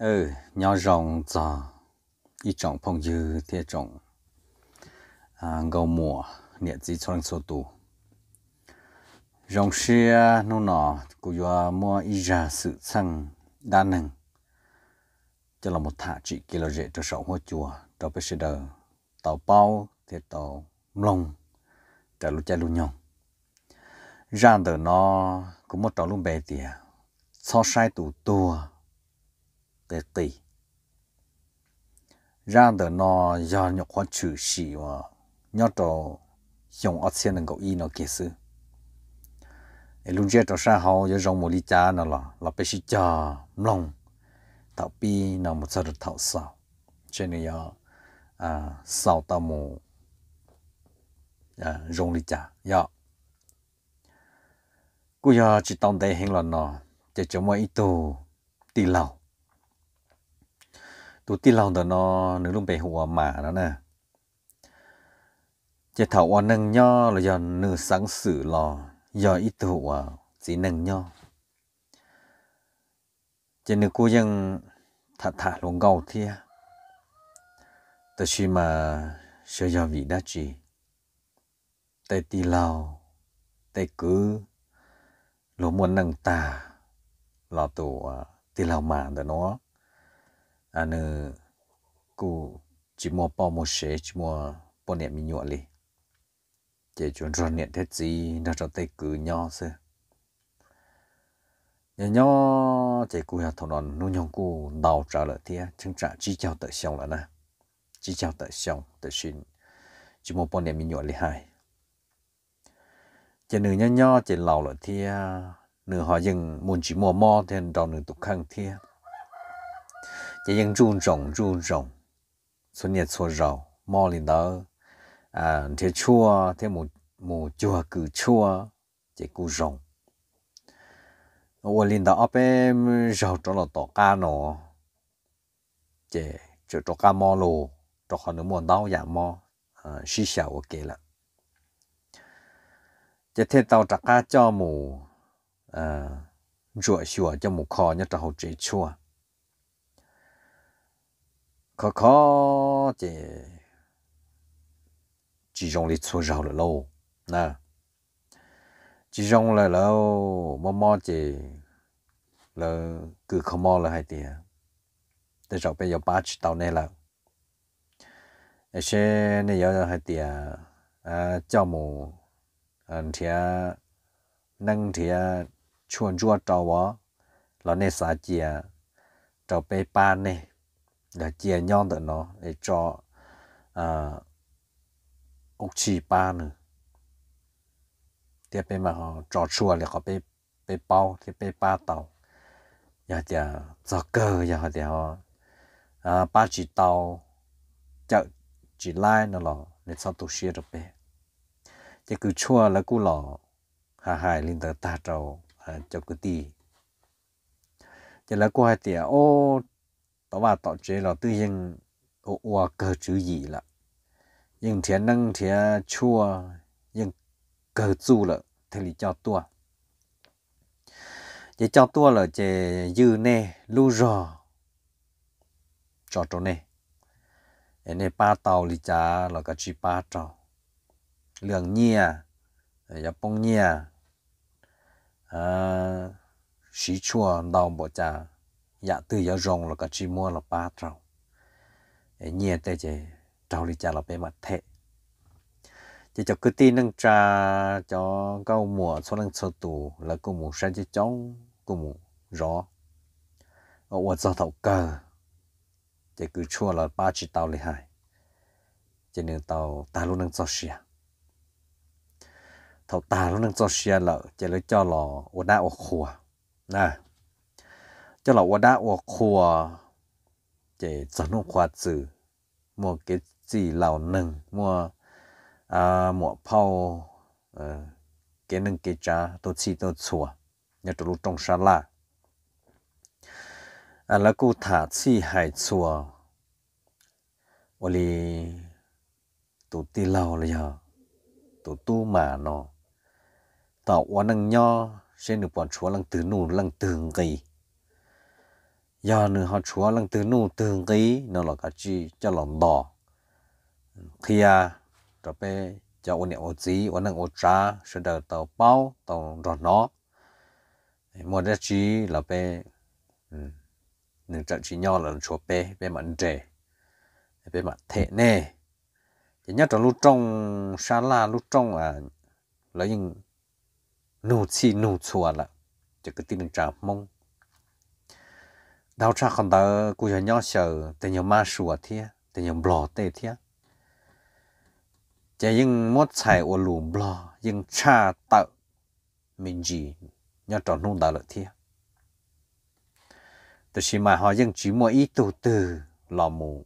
ừ nhỏ rồng giò ít trọng phong dư thiệt trọng, à, ngầu mùa nhiệt gì cho anh số tù rồng xe nó nọ cũng do mua ít ra sự sang đa năng cho là một thả chỉ kilo rễ cho sầu hoa chùa cho bê sê tàu bao thiệt tàu lông trả lu cha lu nhong ra từ nó cũng một trò luôn bè tìa so sai tù tua tê tì ra đờ nó giờ nhọc khoan chữ xì mà nhớ trò dùng ớt xe nâng cậu y nó kê sư ấy luôn chết trò xa hậu giờ rong một ly trà nó là là bê xí chờ lòng tạo bi nó một sợ được thảo sao cho nên giờ à sao mù à, rong ly trà giờ cú giờ chỉ tông tay hình là nó chỉ chống mọi ý tù tì lâu tụi ti lòng đó nó nữ luôn bể hùa mà đó nè chế thảo oan nâng nho là do nữ sáng sử lò do ít hùa chỉ nâng nho chế nữ cô dân thả thả luôn gầu thia tớ khi mà sẽ do vị đã chỉ tại ti lao, tại cứ lỗ muốn nâng ta, lò tổ ti lao mà đó nó anh nè cụ chỉ mua bao một xe chỉ mua bao niệm mình nhuận li chỉ chuẩn rồi niệm thế gì nó cho tay cứ nhau sơ, nhớ nhỏ, chỉ cô học thằng nó nuôi nhau cô đào trả lời thế chẳng trả chỉ chào tới xong là na, chỉ chào tới xong tới xin chỉ mua bao niệm mình nhuận li hai chỉ nửa nhớ nhớ chỉ lâu lời thế nửa họ dừng muốn chỉ mua mò thì đào nửa tục khăn thế 也应注重注重，所以错绕莫领导啊，这错这某某就个错这个容。我领导阿伯绕着了多干咯，这就多干毛咯，多可能莫刀也莫，嗯，是小我给了。这天到大家叫母，呃，做小叫母考，你只好这错。khó khó chỉ dùng lịch số giàu là lâu nè chỉ dùng là lâu mà mà thì là cứ không mò là hai tiền để rồi bây ba chỉ tàu này là sẽ này giờ hai tiền à cho mù anh thì nâng thì chuồn chua tàu đó là này xả chìa tàu bay ba này là chia nhau tận nó để cho à ốc chỉ ba nữa tiếp bên mà họ cho chua là họ bị bị bao thì bị ba tàu à, giờ thì giờ cơ giờ họ thì họ à ba chỉ tàu chợ chỉ lai nó lò nên sau tụ xia được bê, chỉ cứ chua là cứ lò hà hải lên tới ta trầu à cho cứ đi, chỉ là cô hai tỉa à, ô tao và tao chơi là tự nhiên ô ô cơ chữ gì là nhưng thiên năng thiên chua nhưng cơ chu là thì cho tua chế cho tua là chế dư nè lu rò cho chỗ nè em nè ba tàu lý cha là cái chỉ ba tàu lượng nhia ya bông nhia à xí chua đau bỏ chả dạ từ giờ rồng là cả chỉ mua là ba trâu nhẹ tê chơi trâu đi chả là bề mặt thế chỉ cho cứ tin năng trà cho câu mùa số năng số tù là cô mù sáng chứ chống cô mù rõ ở ngoài do thầu cờ chỉ cứ chua là ba chỉ tàu lì hai chỉ nên tàu ta luôn năng cho xia thầu ta luôn năng cho xia là chỉ lấy cho lò ở đã ở khua nè จะเหล่าวดาอวคัวเจสนุกควาสื่อมัวเกจีเหล่าหนึ่งมัวอ่าหมวเผาเออเกนึงเกจ้าตัวชีตัวชัวเนี่ยตัวรู้ตรงชาลาอันแล้วกูถาชีหายชัววลีตัวตีเหล่าเลยฮะตัวตู้มาเนาะต่อวันนังย่อเช่นหนึ่ปอนชัวลังตื่นนูลังตื่นกี giờ nữa họ chúa lần từ nụ tường cái nó là cái chi cho lòng đỏ khi à rồi bé cho ôn niệm ôn gì ôn năng ôn trá sẽ được tàu bao tàu đỏ nó một cái chi là bé ừ, những trận chỉ nhỏ là chúa bé bé mặn trẻ bé mặn thế nè chỉ nhớ trong lúc trong xa la lúc trong à lấy những nụ chi nụ chúa là chỉ cái tin được trả mong đào tra còn đó cứ cho nhau sợ từ nhau ma sủa thiệt, từ nhau bò tê thiệt. chỉ những mót chạy ô lùm bò những cha tạo mình gì nhau tròn nung đó là thế từ khi mà họ những chỉ mua ít từ từ lò mù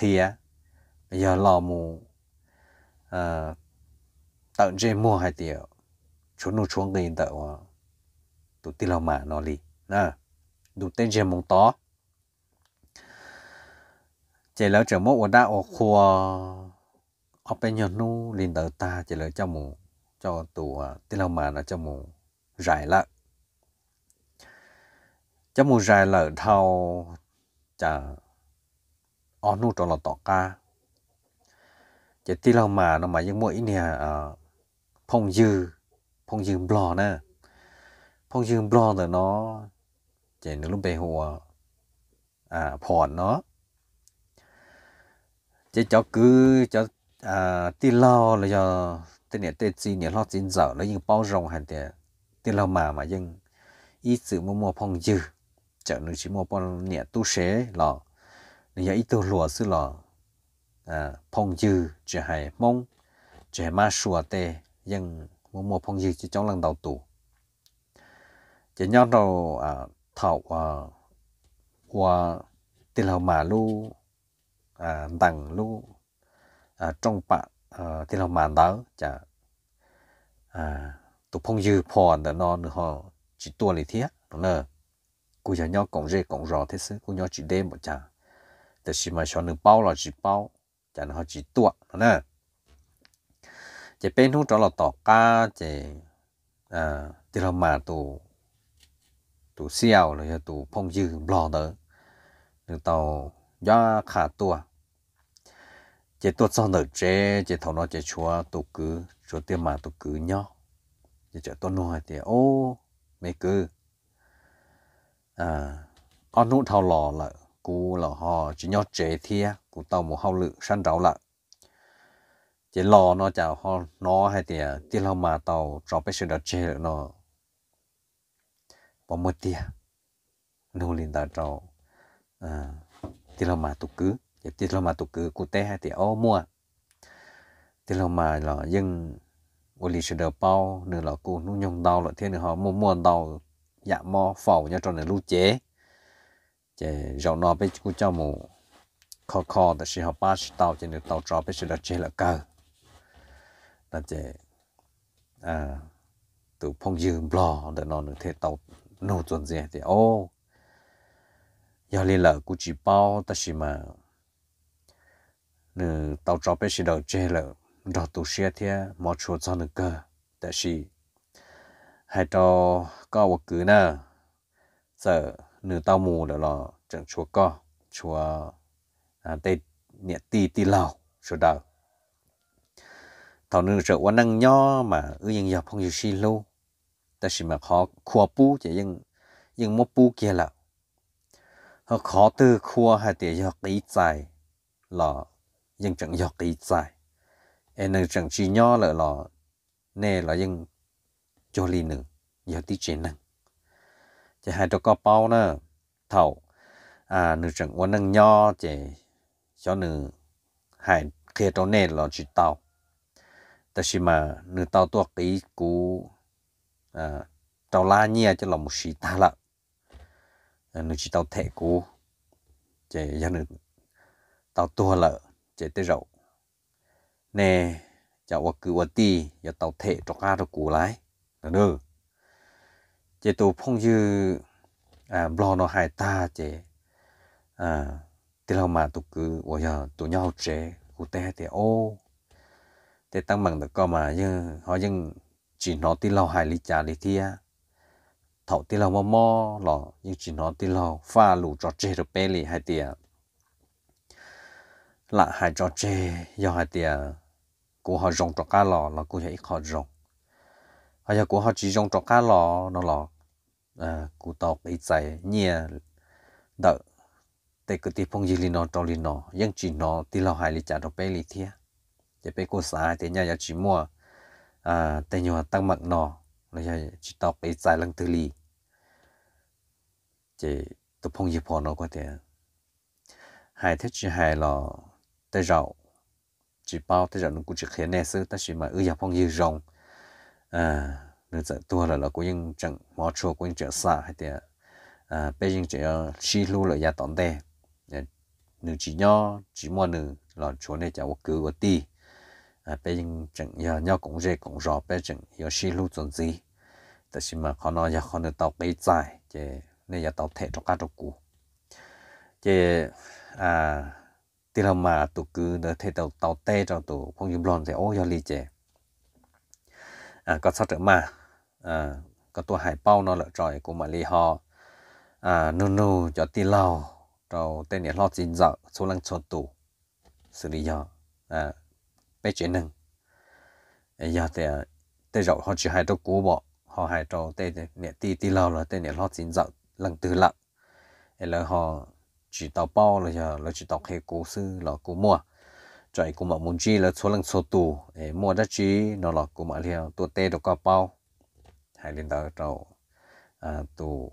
kia giờ lò mù à tận chế mua hai tiểu chúng nó xuống cái tàu tụt tiêu mà nó đi, nè đủ tên giờ mong to chỉ lỡ trở mốt đã ở khu ở bên nhà nu liền đỡ ta chỉ lỡ cho mù cho tù tí lâu mà là cho mù rải lợ cho mù rải lợ thâu chả ở nu cho là tọt ca chỉ tí lâu mà nó mà những mỗi nè à, phong dư phong dư blog nè phong dư blog thì nó chạy nước lúc bề hồ à phòn nó chạy cháu cứ cháu à tí lo là do tên này tên gì nhỉ lo chín giờ nó nhưng bao rộng hẳn thì tí lo mà mà nhưng ít sự mua mua phong dư chợ nước chỉ mua phong nhẹ tu xế lò nên ít tu lùa sư lò à phong dư chỉ hay mong chỉ hay ma sùa tê nhưng mua mua phong dư chỉ cháu lần đầu tù chỉ nhau đầu thảo à và tiền hậu mà lu à đằng lu à trong bạ à tiền hậu mà đó chả à tụ phong dư phò để non nữa họ chỉ tua lý thiết nè cô giờ nhau cũng rễ cũng rò thế sự cô nhỏ chỉ đêm một mà nước bao bao là chỉ chỉ chả nó nè chả แต่ชิมาชอนหนึ่งเป้าหรอจีเป้าจันเขาจีตัวนะจะเป็นทุกตลอดต่อก้าจะอ่าที่เรามาตัว tụ xiao rồi tụ phong dư lo đỡ, được tàu do khả tua chế tôi sau nở chế chỉ thầu nó chế chúa tụ cứ chúa tiêm mà tụ cứ nhó chế chợ tôi nuôi thì ô mấy cứ à con nụ thầu lò là cú là họ chỉ nhó chế thia cú tàu một hao lự săn rào lại, chế lò nó chào họ nó hay thì à, tiêm họ mà tàu cho bé sự đặt chế nó bỏ mất tia nô liền đó trò à thì mà tụ cứ thì là mà tụ cứ cụ té hay thì ô mua thì là mà là dân ô lì sửa bao nữa là cụ nu nhông đau là thế nữa họ mua mua đau dạ mò phẩu nhá cho này lu chế chế rau nó bên cụ cho mù khó khó đó sẽ họ ba sẽ tàu chế được tàu trò bên sẽ là chế là cơ, là chế à tụ phong dương bò để nó được thế tàu nô tuần gì thì ô giờ lên lợ cũng chỉ bao ta chỉ mà nửa tàu cho bé chỉ đầu chơi lợ đầu tụ xe thì mọi chuột cho nửa cơ ta chỉ hai trò có một cứ nè giờ nửa tàu mù là lò chẳng chuột co chúa à tê nhẹ tì tì lào chuột đầu thảo nửa sợ quá năng nho mà ư yên dọc không chịu xin lâu แต่สิมาขอขัวปูจะยังยังมปูเกียละเขาขอตือขัวหาเตียอกอีใจหล่อยังจังยอกอีใจเอ็นังจังชีย่อเลยหล่อเน่หล่อยังโจลีหนึ่งยอที่เจนังจะให้ตัวก็เป้าเนอะเท่าอ่าหนึ่งจังวันนังย่อเจชอหนึ่งหายเคตัวเน่หล่อจีเต่าแต่ชิมาหนึ่งเต่าตัวกีกู tàu la nhia cho là một sĩ ta lợ ờ, nó chỉ tàu thẻ cũ chế gia nữ tàu tua lợ chế tới rậu nè cháu ở cứ ở tì giờ tàu thẻ cho ca cho cũ lại là nữa chế tụ phong dư à lo nó hại ta chế à thì lâu mà tụ cứ ủa giờ tụ nhau chế cụ tè thì ô thì tăng bằng được co mà nhưng họ nhưng chỉ nó tí lâu hài lý trả lý thia thầu tí lâu mò mò lò nhưng chỉ nó tí lâu pha lù cho chê rồi bê lì hai tia lạ hai cho chê do hai tia cô họ rong cho cá lò là cô thấy họ rong hay là cô họ chỉ rong cho cá lò nó lò à cô tàu cái chạy nhia đợi tại cái tí phong gì lì nó cho lì nó nhưng chỉ nó tí lâu hài lý trả rồi bê lì thia để bê cô xài thì nhà nhà chỉ mua à tây nhỏ tăng mặn nọ là chỉ tao bị giải lăng tư lì chỉ tụ phong dịp họ nó có thể hai thế chỉ hai là tây rậu chỉ bao tây rậu nó cũng chỉ khiến nè sư ta chỉ mà ư dịp phong dịp rồng à nó giờ tua là là cũng những chẳng mỏ chùa cũng những chẳng xa hay thế à bây ờ, giờ chỉ chỉ lưu là gia tòn đê nếu chỉ nhỏ chỉ mua nữa là chỗ này chả có cứ có ti À, bây giờ chẳng giờ nhau cũng dễ cũng rõ bây giờ giờ xí lưu chuẩn gì tại vì mà họ nói giờ họ nói tàu cái dài chứ nên giờ tàu thể trong cá trong cũ chứ à thì là mà tụ cứ đỡ thể tàu tàu tê trong tụ phong dùm lon thì ô giờ lì chứ à có sao được mà à có tụ hải bao nó là trời cũng mà lì họ à nô nô cho tì lao cho tên này lo chín dạo số lăng cho tụ xử lý giờ à bây giờ nâng giờ thì tê rậu họ chỉ hai đâu cú bỏ họ hai đâu tê nè ti ti lo là tê nè lo chín dậu lần từ lặng là họ chỉ tàu bao là giờ là chỉ tàu khe cố sư là cố mua chạy cố mà muốn chi là số lần số tù để mua đất chi nó là cố mà liền tua tê được cao bao hay lên đó tàu à tù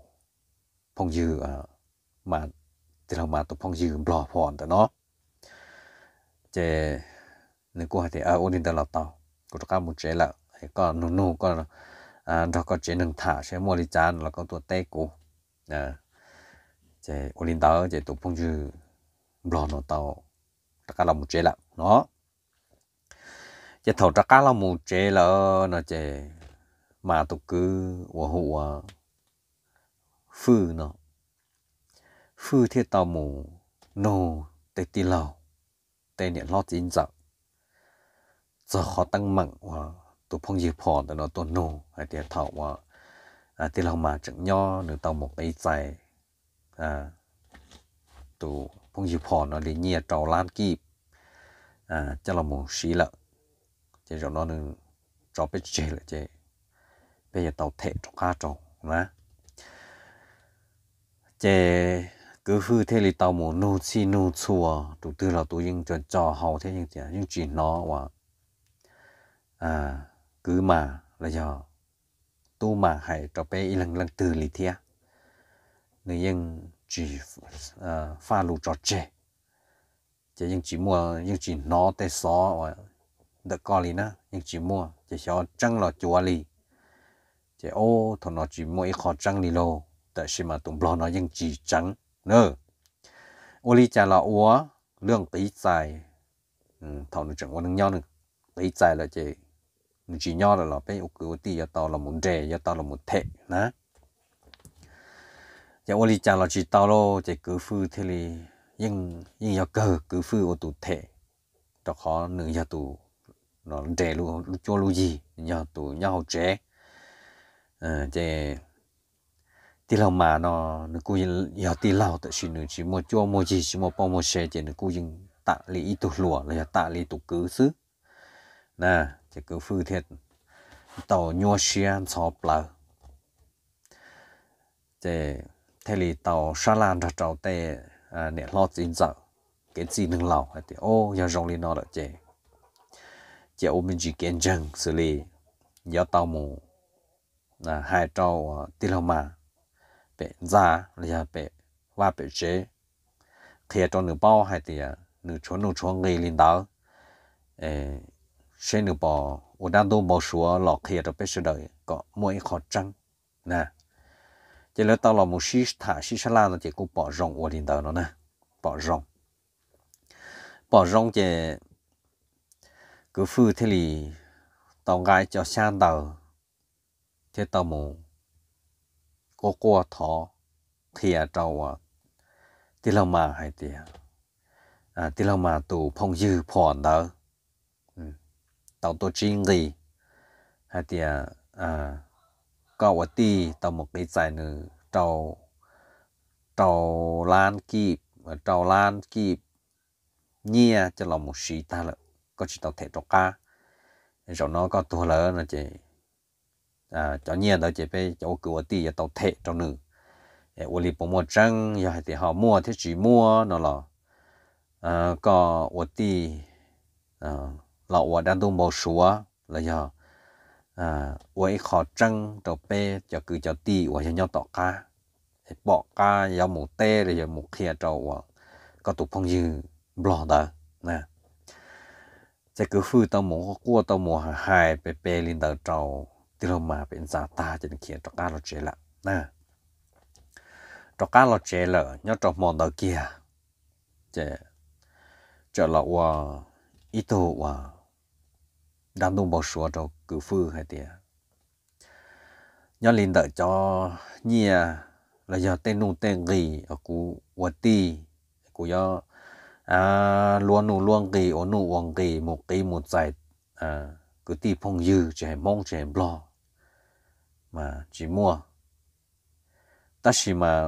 phong dư mà từ là mà tù phong dư bỏ phòn đó nó chế nên cô thì ở ổn định đó là tao cô cho các một chế là thì có nụ nụ có à đó có chế nâng thả sẽ mua đi chán là có tua tê cô à dạ. chế ổn định đó chế tụ phong chữ lo nó tao tất cả là một chế là nó chế thầu tất cả là một chế là nó chế mà tụ cứ hòa hụ à, phư nó phư thiết tao mù nô tê tì lầu tê niệm lo chính dạo giờ họ tăng mạnh và tụ phong dịp họ từ nó tụ nô, hay tiền thảo và à tiền lòng mà chẳng nho nửa tàu một tay dài à tụ phong dịp họ nó để nhẹ trào lan kịp à cho là một xí lợ chế rồi nó nửa cho biết chế là chế bây giờ tàu thể cho cá trồng mà chế cứ hư thế thì tàu một nô chi nô chùa tụ tư là tụ nhưng cho họ thế nhưng chỉ nhưng chỉ nó và à cứ mà là do tu mà hãy cho bé y lần lần từ lý thia người dân chỉ à, pha lù trò chơi, chỉ nhưng chỉ mua nhưng chỉ nó tê xó và ờ, được co lý nữa nhưng chỉ mua chỉ cho trăng lò chùa lý chỉ ô thằng nó chỉ mua ít kho trăng lý lô tại sao mà tụng lo nó nhưng chỉ trắng nữa ô lý trả là úa lương tí tài ừ, thằng nó chẳng có nâng nhau nữa tí tài là chỉ mình chỉ nho là là bé ốc cứ tí giờ tao là muốn rẻ giờ tao là muốn thẻ nè giờ ô li chả là chỉ tao lo chỉ cứ phư thế li nhưng nhưng giờ cờ cứ phư ô tụ thẻ đó khó nửa giờ tụ nó rẻ lu cho lu gì giờ tụ nhau rẻ ờ chỉ tí lâu mà nó nó cố giờ tí lâu tại xin nữa chỉ một chỗ một gì chỉ một bao một xe chỉ nó cố yên tạ lý tụ lụa là tạ lý tụ cứ xứ nè chỉ cứ phư thiệt tàu nhua xiên sọ bờ chỉ thế thì tàu sa lan ra trâu tê nè lo chín giờ cái gì nâng lầu thì ô giờ rong lên nó à, à, là chỉ chỉ ôm mình chỉ kiến chân xử lý giờ tàu mù là hai trâu tì lâu mà bị ra là bể và bị chế thì cho nửa bao hay thì à, nửa chỗ nửa chỗ ngay lên đó xe nửa bò ô đa đô bò sủa lọ khía rồi bây giờ đời có mỗi khó trăng nè chỉ là tao là một xí thả xí xa la nó chỉ có bỏ rong ở điện tờ nó nè bỏ rong bỏ rong chỉ cứ phư thế lì tao gái cho xa tờ thế tao mù có qua thọ khía trâu à thì là mà hay tiền à thì là mà tù phong dư phòn đó tàu tổ chức gì hay thì à, à có một tí tàu một cái giải nữa tàu tàu lan kịp à, tàu lan kịp nhia cho lòng một sĩ ta là có chỉ tàu thể trọc ca rồi nó có tuổi lỡ là chị à cho nhia đó chị phải cho cửa tí cho tàu thể cho nữ ô li bố mua trăng giờ thì họ mua thế chỉ mua nó là à có ô tí à à giờ, cho cho cho bé cứ nhau tọt 老我单独冇说了呀，啊，我一考证到背就佮叫地，我想要到家，bỏ cá 要 một tê rồi giờ một kia trâu có tụ phong dư bỏ đó nè sẽ cứ phư tao muốn cua tao muốn hài, bé bé lên đầu trâu từ lâu mà bên giả ta cho nên kia trâu cá nó chế lạ nè trâu cá nó chế lợ nhau trâu mòn đầu kia chế cho lọ qua ít tù qua đang tung bỏ sủa cho cử phu hay tiệt nhớ lên đợi cho nhia là giờ tên nung tên gì ở cụ vật ti cụ do à luôn nung luôn gì ở nung uống gì một cái một giải à cứ ti phong dư chỉ mong chỉ lo mà chỉ mua ta chỉ mà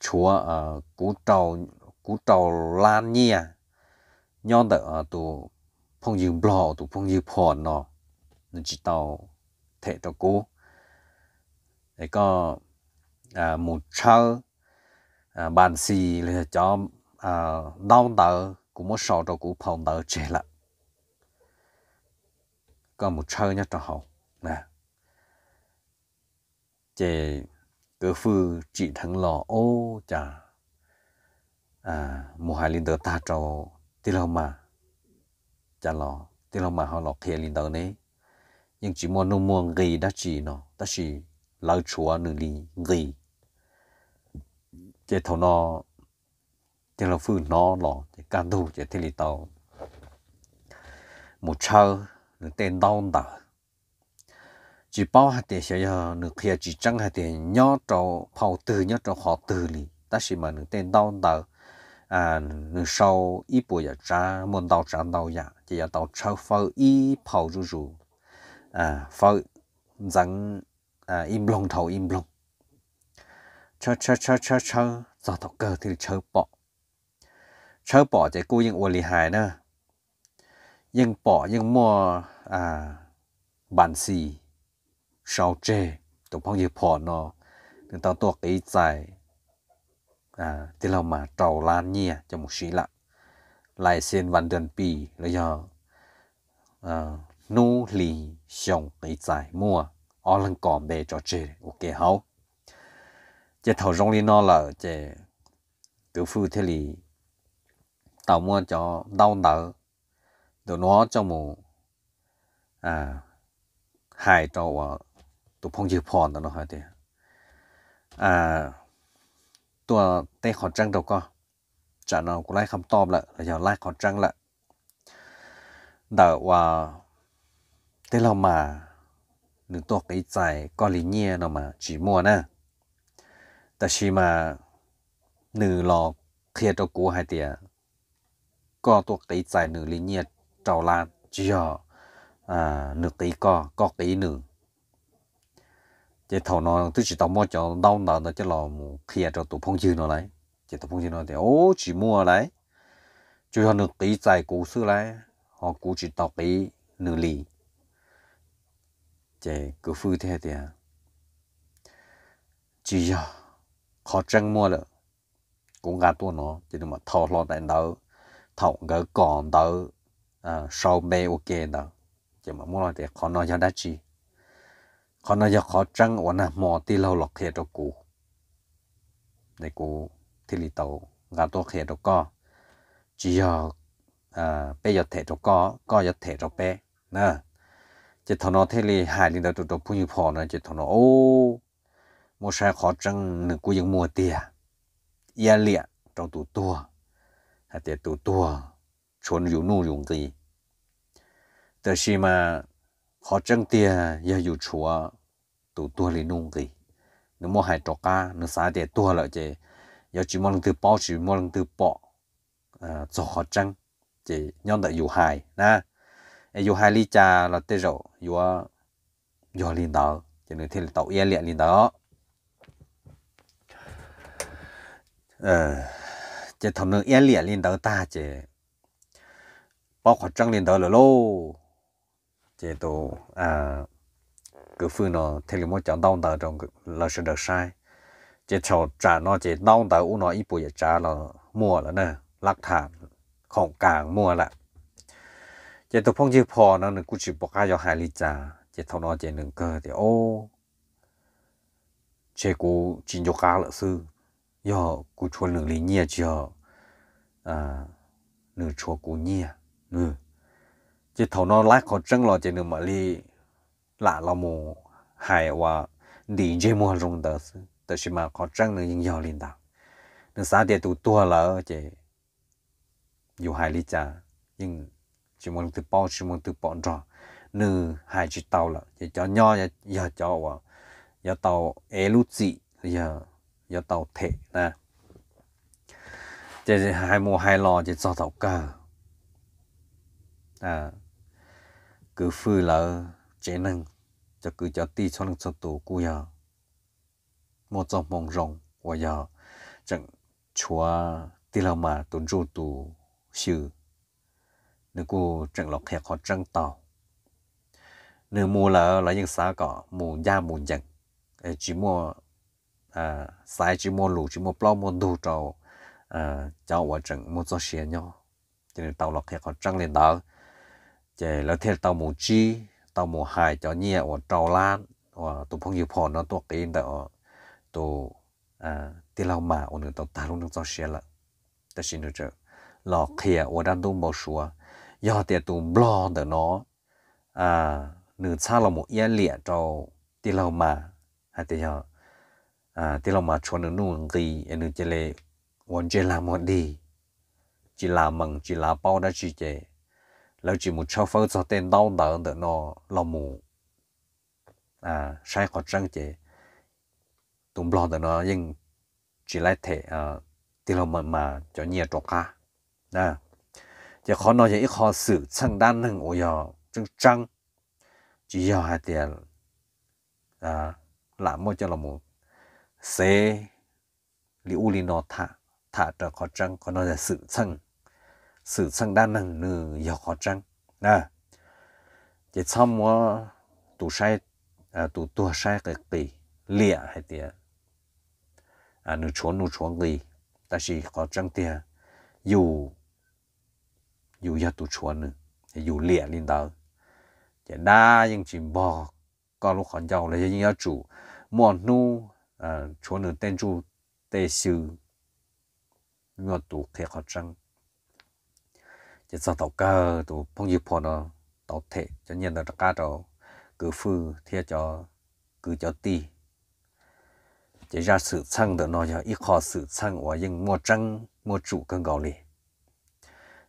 chúa ở à, cụ trầu cụ trầu lan nhia nhon đợi ở tù phong dương bò tụ phong dương phò nọ nên chỉ tàu thể tàu cố để có à, một sơ à, bàn xì là cho à, đau tờ cũng một sọ tàu cũng phòng tờ trẻ lại có một sơ nhất tàu hậu nè chế cơ phư chỉ thằng lò ô chả à một hai linh tờ ta cho tí lâu mà chả lò thì mà họ lọt thiệt lên đầu này nhưng chỉ mua nó mua gây đã chỉ nó ta chỉ lão chúa nửa đi gây chế thầu nó chế là phương nó lò chế can đủ chế thiệt lên một chơ nửa tên đau đỡ chỉ bao hạt tiền sẽ giờ nửa kia chỉ trăng hạt tiền nhỏ trâu phao từ nhỏ trâu họ từ lì ta chỉ mà nửa tên đau đỡ à sau ít bộ giờ trả muốn đào trả đào nhà chỉ giờ đào sau phơi ít phơi rú rú à phơi rằng à im lông thầu im lông chơ chơ chơ chơ chơ do tàu cơ thì chơ bỏ chơ bỏ thì chỉ cô ยัง uổng lì hại nữa nhưng bỏ nhưng mua à bản xì sau chê tụi phong gì bỏ nó đừng tao tuột cái dài à thì là mà trầu lan nhia à, cho một sĩ lạ lại xin văn đơn bì là giờ à nô lì cái giải mua ở lần còn cho chơi ok hậu chế thầu rong li nó là chế cứ phu thế lì tàu mua cho đau nợ đồ nó cho mù à hại cho tụ phong chữ phòn đó nó hỏi à ตัวเต้ขอจังเดาก็จะนอนกูไล่คำตอบละแล้วอย่าไล่ขอจังละเดาว่าเต้เรามาหนึ่งตัวไปใจก็ลิเนียเนามาจีมัวนะแต่ชีมาหนึ่งรอเคลียร์ตัวกูหายเตียก็ตัวตีใจหนึ่งลิเนียเจ้าลานจีอ่าหนึ่งตีก็ก็ตีหนึ่ง chỉ thầu nó tôi chỉ tao mua cho đau nào đó chứ là khi cho tụ phong dư nó lại chỉ tụ phong dư nó thì ô chỉ mua lại chủ họ được tí giải cố sư lại họ cố chỉ tao tí nửa lì chỉ cứ phư thế thì à. chỉ giờ khó trăng mua được cũng gạt tuôn nó chỉ mà thầu lo đại đầu thầu gỡ còn đầu à sau bê ok đó chỉ mà mua lại thì họ nói cho đã chi ขานายขอจังวันนะหมอที่เราหลอกเขตกูในกูที่ลีเตางาตัวเขตก็จียออ่าเปยอดเทตก็ก็ยอดเทตเปนะจะทนอเทลีหายลีเดาตัวผู้ยิ่งพอนะจะทนอโอ้มชาขอจังหนึ่งกูยังมัวเตียยาเลียตัวตัวตัวแต่ตัวตัวชนอยู่นู่นอยู่ตีแต่ชีมา họ chân tiền giờ dù chùa tụ tua lì nung gì nó mua hai trò cá nó xả tiền tua lại chứ giờ chỉ mua lần từ bỏ chỉ mua lần từ bỏ à cho họ chân chỉ nhóm đại dù hai na dù hai ly trà là tê rượu dù dù liền đó cho nên thêm tàu yên liền liền đó ờ chỉ thầm nữa yên liền liền đó ta chứ bao khoảng trăng liền đó là lô chế độ à cứ phun nó thế là muốn chọn đau tờ trong là sự được sai chế cho trả nó chế đau tờ u nó ít bụi trả là mua là nè lắc thả không càng mua là chế tổ phong chiếc phò nó nên cũng chỉ bỏ cái cho hai lý trà chế thằng nó chế nên cơ thì ô chế cố chỉ cho cá lợi sư do cố chuẩn lượng lý nhia chưa à nửa chùa cố nhia nửa chỉ thầu nó lát khó chân lo chỉ nữa mà li lạ lo mù hài và đi chơi mua rung đó đó chỉ mà khó chân nữa nhiều giàu liền đó nên sao để tụ tua lỡ chỉ dù hài li cha nhưng chỉ muốn từ bao chỉ muốn từ bọn trò nữ hài chỉ tàu là chỉ cho nho giờ cho và giờ tàu eluzi giờ giờ tàu thể nè chỉ hai mua hai lò chỉ cho tàu cả à cứ phơi là chế năng cho cứ cho ti cho năng cho tù cú giờ một trong mong rộng của giờ chẳng chúa ti là mà tuần ru tù sư nếu cô chẳng lọc hẹp họ trăng tàu nếu mua là là những xã cỏ mù da mù dặn chỉ mua à sai chỉ mua lù chỉ mua plau mua đồ trầu à cháu ở chẳng mua cho xe nhau cho nên tàu lọc hẹp họ trăng lên đó chế là thiệt tàu mù chi tàu mù hài cho nhẹ ở trầu lan ở tụ phong yêu phò nó tuột cái đó tụ à tiền lao mà ở nơi tàu ta luôn được cho xe là ta xin được chứ lọ ở đan tu mồ xua do tiền tụ lo được nó à nửa xa là một à, à, yên lẹ cho tiền lao mà hay tiền à tiền lao mà cho nửa nụ gì nửa chế lệ quan chế làm một đi chỉ làm mừng chỉ làm bao đã chỉ chế lâu chỉ một cháu phơi cho tên đau đớn đỡ nó lo mù à sai khó trăng chế tụm lo đỡ nó nhưng chỉ lại thể à thì là mà mà cho nhiều trọc cả à giờ khó nói vậy khó xử sang đan hơn ôi giờ trăng trăng chỉ giờ hai tiền à làm một cho là mù xe liu li nó thả thả cho khó trăng khó nói là sự sang sự sang đa năng nừ dọc khó trăng à chỉ sau mua tủ sai à tủ tua sai cái tỷ lịa hay tiệt. à nụ chuồn nụ chuồn gì ta chỉ khó trăng tiệt, dù dù ya tủ chuồn nữa dù lịa lên đó chỉ đa những chỉ bò có lúc khó giàu là những yếu chủ mua nu à chuồn nữa tên chủ tê sư mua tủ thiệt khó trăng chỉ cho tàu cơ tụ phong nhiệt phò nó tàu thể cho nhân là cá tàu cứ phư theo cho cứ cho tì. chỉ ra sự sang được nó cho ít khó sự sang và những mua trăng mua trụ cần gạo liền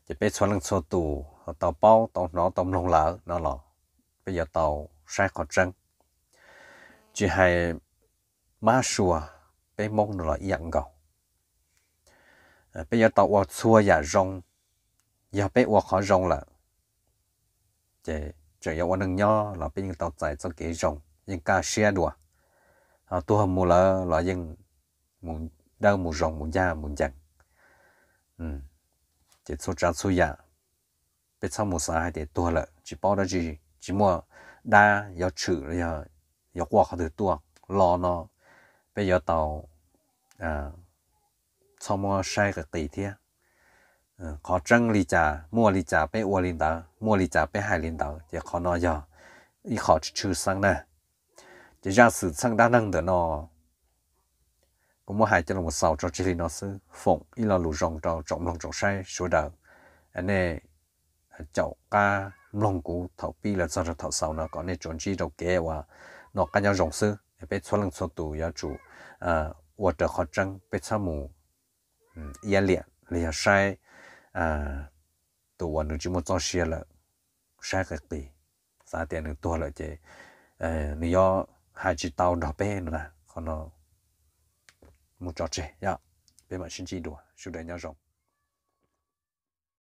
chỉ biết xoắn lăng xô tù tàu bao tàu nó tàu lồng lỡ nó lọ bây giờ tàu sai khó trăng chỉ hay má sùa bây mong nó là dạng gạo bây giờ tàu xua giả rong giờ bé uo khó rong là chế chế giờ uo nâng nhau là bé những tao chạy cho kỹ rong nhưng cá xe đùa à tôi hôm mua là là những muốn đâu muốn rong muốn da muốn chẳng ừ chế số trả số ya bé sau một sai để tôi là chỉ bỏ ra chỉ chỉ mua đa giờ chữ giờ giờ qua khó được tôi lo nó bây giờ tàu à sau mua sai cái tỷ thế khó trăng lì trà mua lì trà bé ua lì đó mua lì trà bé hai lì đó thì khó nói giờ ít khó chữ sang nè chỉ ra sự đa năng được nó cũng mua hai cho một sáu cho chỉ nó sư phụng ít là lù rong cho trọng lòng trọng say số đầu anh này chậu ca lòng cũ thầu pi là sao cho thầu sau nó có nên chuẩn chỉ đầu kế và nó cá nhau rong sư bé số lần số tù giáo à ua trở khó trăng bé sao mù yên liệt liệt sai à tụ anh được chỉ một trong xe là sáng cái gì sáng tiền được tua lại chế ờ nếu hai chỉ tàu đó bé nữa còn nó một trò chơi ya bên mà xin chỉ đùa chủ đề nhau rộng